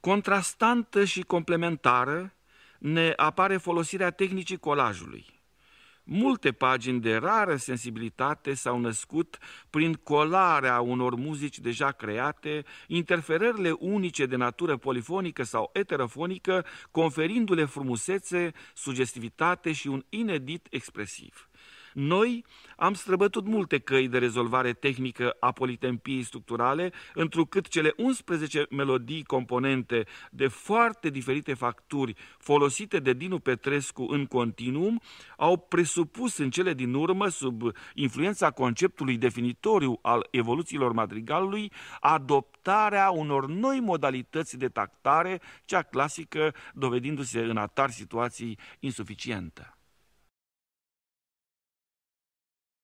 Contrastantă și complementară ne apare folosirea tehnicii colajului. Multe pagini de rară sensibilitate s-au născut prin colarea unor muzici deja create, interferările unice de natură polifonică sau eterofonică, conferindu-le frumusețe, sugestivitate și un inedit expresiv. Noi am străbătut multe căi de rezolvare tehnică a politempiei structurale, întrucât cele 11 melodii componente de foarte diferite facturi folosite de Dinu Petrescu în continuum au presupus în cele din urmă, sub influența conceptului definitoriu al evoluțiilor madrigalului, adoptarea unor noi modalități de tactare, cea clasică dovedindu-se în atar situații insuficientă.